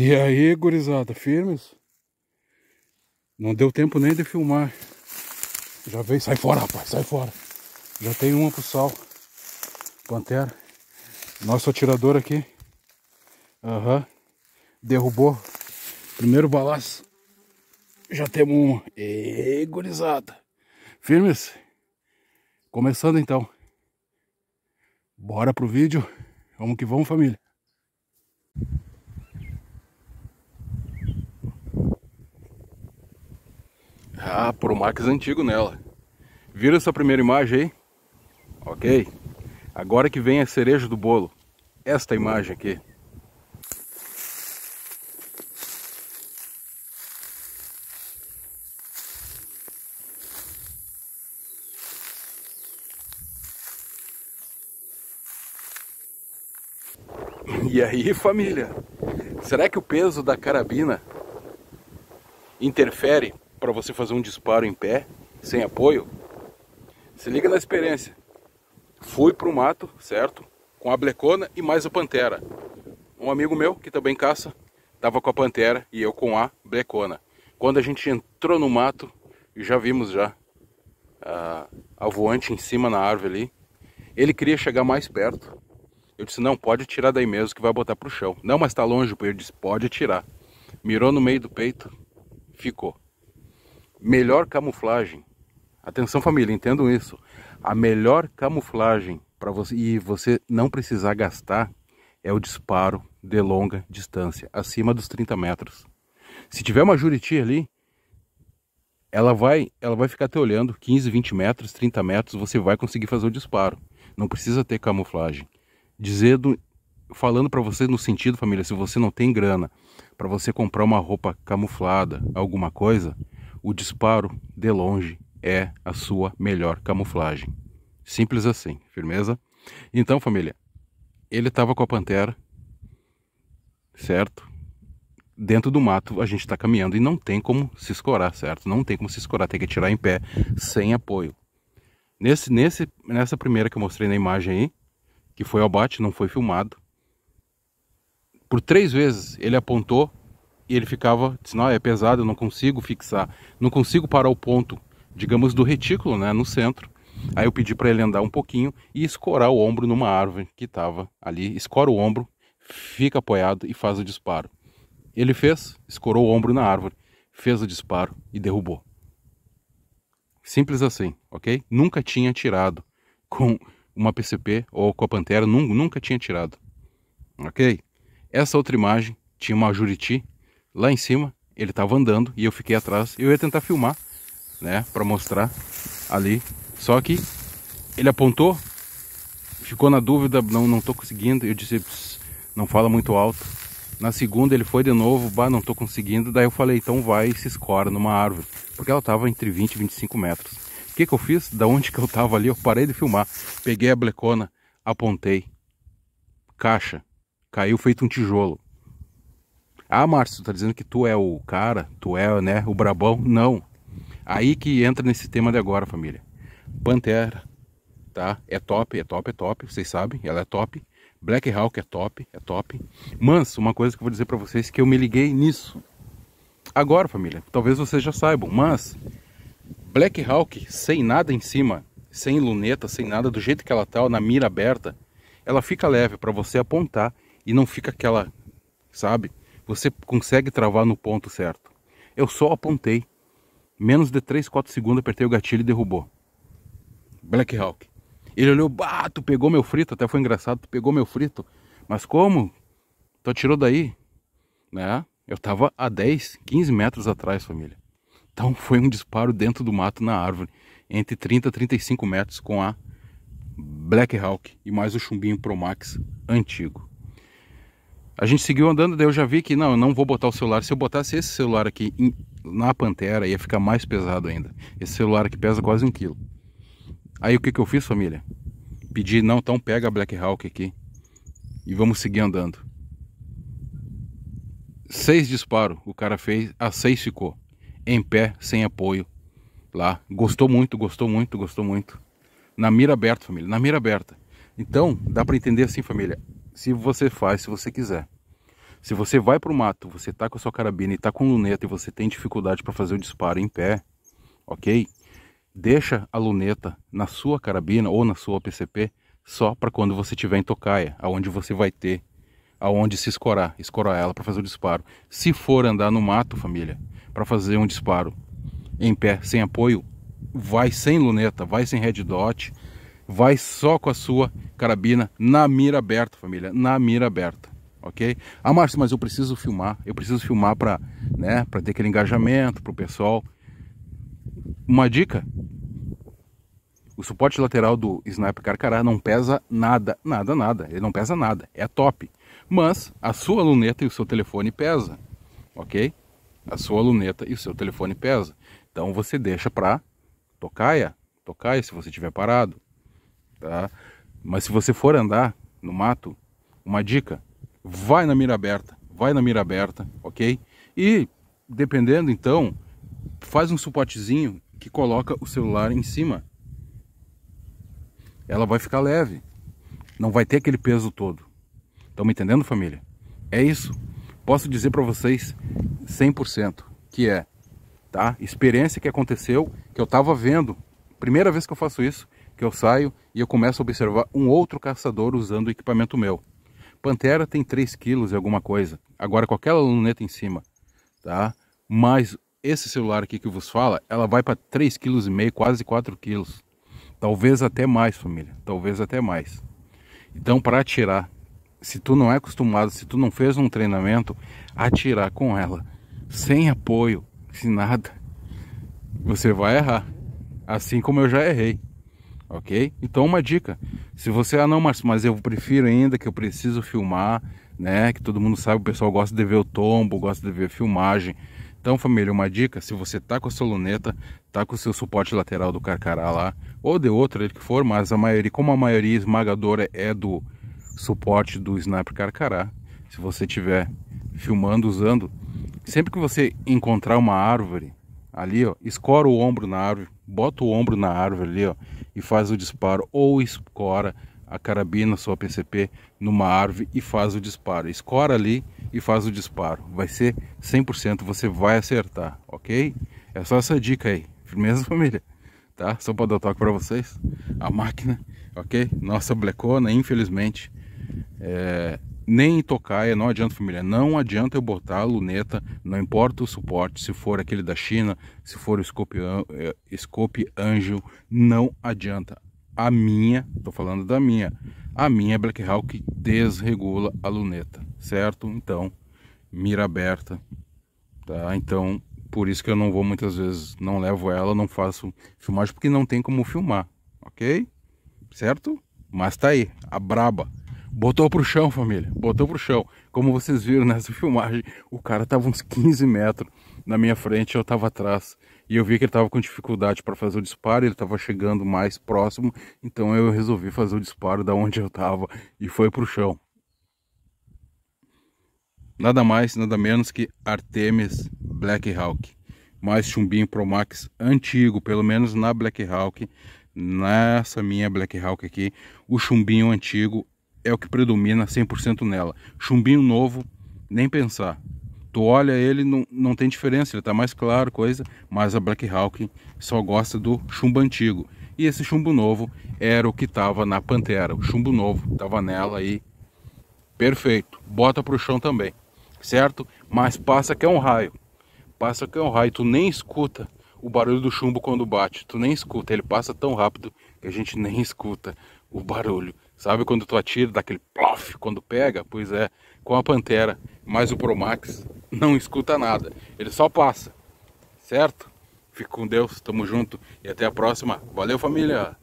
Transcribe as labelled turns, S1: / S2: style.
S1: E aí, gurizada, firmes? Não deu tempo nem de filmar. Já veio, sai fora, rapaz, sai fora. Já tem uma pro sal. Pantera. Nosso atirador aqui. Aham. Uhum. Derrubou. Primeiro balaço. Já temos uma. Ei, gurizada. Firmes? Começando então. Bora pro vídeo. Vamos que vamos, família. Ah, por Max antigo nela. Vira essa primeira imagem aí. Ok. Agora que vem a cereja do bolo. Esta imagem aqui. E aí, família? Será que o peso da carabina interfere para você fazer um disparo em pé, sem apoio, se liga na experiência. Fui para o mato, certo? Com a blecona e mais a pantera. Um amigo meu, que também caça, estava com a pantera e eu com a blecona. Quando a gente entrou no mato, já vimos já a, ah, a voante em cima na árvore ali. Ele queria chegar mais perto. Eu disse, não, pode tirar daí mesmo que vai botar pro chão. Não, mas está longe. Ele disse, pode tirar. Mirou no meio do peito, ficou melhor camuflagem. Atenção família, entendam isso. A melhor camuflagem para você e você não precisar gastar é o disparo de longa distância, acima dos 30 metros. Se tiver uma juriti ali, ela vai, ela vai ficar te olhando 15, 20 metros, 30 metros, você vai conseguir fazer o disparo. Não precisa ter camuflagem. Dizendo, falando para você no sentido, família, se você não tem grana para você comprar uma roupa camuflada, alguma coisa, o disparo, de longe, é a sua melhor camuflagem. Simples assim, firmeza? Então, família, ele estava com a pantera, certo? Dentro do mato a gente está caminhando e não tem como se escorar, certo? Não tem como se escorar, tem que tirar em pé, sem apoio. Nesse, nesse, nessa primeira que eu mostrei na imagem aí, que foi o bate, não foi filmado. Por três vezes ele apontou e ele ficava, disse, não, é pesado, eu não consigo fixar, não consigo parar o ponto, digamos, do retículo, né, no centro. Aí eu pedi para ele andar um pouquinho e escorar o ombro numa árvore que estava ali, escora o ombro, fica apoiado e faz o disparo. Ele fez, escorou o ombro na árvore, fez o disparo e derrubou. Simples assim, ok? Nunca tinha tirado com uma PCP ou com a Pantera, nunca tinha tirado, ok? Essa outra imagem tinha uma Juriti lá em cima, ele estava andando e eu fiquei atrás. Eu ia tentar filmar, né, para mostrar ali. Só que ele apontou, ficou na dúvida, não não tô conseguindo. Eu disse, não fala muito alto. Na segunda ele foi de novo, bah, não tô conseguindo. Daí eu falei, então vai e se escora numa árvore, porque ela estava entre 20 e 25 metros. O que que eu fiz? Da onde que eu estava ali, eu parei de filmar. Peguei a blecona, apontei. Caixa. Caiu feito um tijolo. Ah, Márcio, tá dizendo que tu é o cara, tu é, né, o brabão. Não. Aí que entra nesse tema de agora, família. Pantera, tá? É top, é top, é top, vocês sabem, ela é top. Black Hawk é top, é top. Mas, uma coisa que eu vou dizer para vocês é que eu me liguei nisso. Agora, família, talvez vocês já saibam, mas Black Hawk sem nada em cima, sem luneta, sem nada, do jeito que ela tá, na mira aberta, ela fica leve para você apontar e não fica aquela, sabe? você consegue travar no ponto certo. Eu só apontei. Menos de 3, 4 segundos, apertei o gatilho e derrubou. Black Hawk. Ele olhou, bah, tu pegou meu frito, até foi engraçado, tu pegou meu frito. Mas como? Tu atirou daí? Né? Eu tava a 10, 15 metros atrás, família. Então foi um disparo dentro do mato, na árvore, entre 30 e 35 metros com a Black Hawk e mais o chumbinho Pro Max antigo. A gente seguiu andando, daí eu já vi que não, eu não vou botar o celular. Se eu botasse esse celular aqui em, na Pantera, ia ficar mais pesado ainda. Esse celular aqui pesa quase um quilo. Aí o que, que eu fiz, família? Pedi, não, então pega a Black Hawk aqui. E vamos seguir andando. Seis disparos o cara fez, a seis ficou. Em pé, sem apoio. Lá. Gostou muito, gostou muito, gostou muito. Na mira aberta, família. Na mira aberta. Então, dá para entender assim, família se você faz, se você quiser. Se você vai para o mato, você tá com a sua carabina e tá com luneta e você tem dificuldade para fazer o disparo em pé, ok? Deixa a luneta na sua carabina ou na sua PCP só para quando você tiver em tocaia, aonde você vai ter aonde se escorar, escorar ela para fazer o disparo. Se for andar no mato, família, para fazer um disparo em pé, sem apoio, vai sem luneta, vai sem red dot, vai só com a sua carabina na mira aberta, família, na mira aberta, ok? Ah, Márcio, mas eu preciso filmar, eu preciso filmar para né, para ter aquele engajamento para o pessoal. Uma dica, o suporte lateral do Sniper Carcará não pesa nada, nada, nada. Ele não pesa nada, é top. Mas a sua luneta e o seu telefone pesa, ok? A sua luneta e o seu telefone pesa. Então você deixa para tocaia, tocaia se você tiver parado tá? Mas se você for andar no mato, uma dica, vai na mira aberta, vai na mira aberta, ok? E dependendo então, faz um suportezinho que coloca o celular em cima. Ela vai ficar leve, não vai ter aquele peso todo. Estão me entendendo, família? É isso. Posso dizer para vocês 100% que é, tá? Experiência que aconteceu, que eu estava vendo. Primeira vez que eu faço isso que eu saio e eu começo a observar um outro caçador usando o equipamento meu. Pantera tem 3 quilos e alguma coisa. Agora com aquela luneta em cima, tá? Mas esse celular aqui que vos fala, ela vai para 3,5 kg, quase 4 kg. Talvez até mais, família. Talvez até mais. Então, para atirar, se tu não é acostumado, se tu não fez um treinamento, atirar com ela, sem apoio, sem nada, você vai errar. Assim como eu já errei ok? Então uma dica, se você, ah não Márcio, mas eu prefiro ainda que eu preciso filmar, né? Que todo mundo sabe, o pessoal gosta de ver o tombo, gosta de ver a filmagem. Então família, uma dica, se você tá com a sua luneta, tá com o seu suporte lateral do carcará lá, ou de outro, ele que for, mas a maioria, como a maioria esmagadora é do suporte do Sniper Carcará, se você tiver filmando usando, sempre que você encontrar uma árvore ali, ó, escora o ombro na árvore, bota o ombro na árvore ali, ó, e faz o disparo, ou escora a carabina, sua PCP, numa árvore e faz o disparo. Escora ali e faz o disparo. Vai ser 100%, você vai acertar, ok? É só essa dica aí. Firmeza, família? Tá? Só para dar toque para vocês. A máquina, ok? Nossa blecona, infelizmente, é, nem tocaia, é, não adianta família, não adianta eu botar a luneta, não importa o suporte, se for aquele da China, se for o Scope, é, Scope Angel, não adianta. A minha, tô falando da minha, a minha é Black Hawk desregula a luneta, certo? Então, mira aberta, tá? Então, por isso que eu não vou muitas vezes, não levo ela, não faço filmagem, porque não tem como filmar, ok? Certo? Mas tá aí, a braba. Botou pro chão, família. Botou pro chão. Como vocês viram nessa filmagem, o cara tava uns 15 metros na minha frente, eu tava atrás. E eu vi que ele tava com dificuldade para fazer o disparo, ele tava chegando mais próximo, então eu resolvi fazer o disparo da onde eu tava e foi pro chão. Nada mais, nada menos que Artemis Black Hawk. Mais chumbinho Pro Max antigo, pelo menos na Black Hawk, nessa minha Black Hawk aqui, o chumbinho antigo é o que predomina 100% nela. Chumbinho novo, nem pensar. Tu olha ele, não, não tem diferença, ele está mais claro, coisa, mas a Black Hawk só gosta do chumbo antigo. E esse chumbo novo era o que estava na Pantera, o chumbo novo estava nela aí. Perfeito, bota para o chão também, certo? Mas passa que é um raio, passa que é um raio, tu nem escuta o barulho do chumbo quando bate, tu nem escuta, ele passa tão rápido que a gente nem escuta o barulho. Sabe quando tu atira, dá aquele plof quando pega? Pois é, com a Pantera, mas o Promax não escuta nada. Ele só passa, certo? fico com Deus, tamo junto e até a próxima. Valeu, família!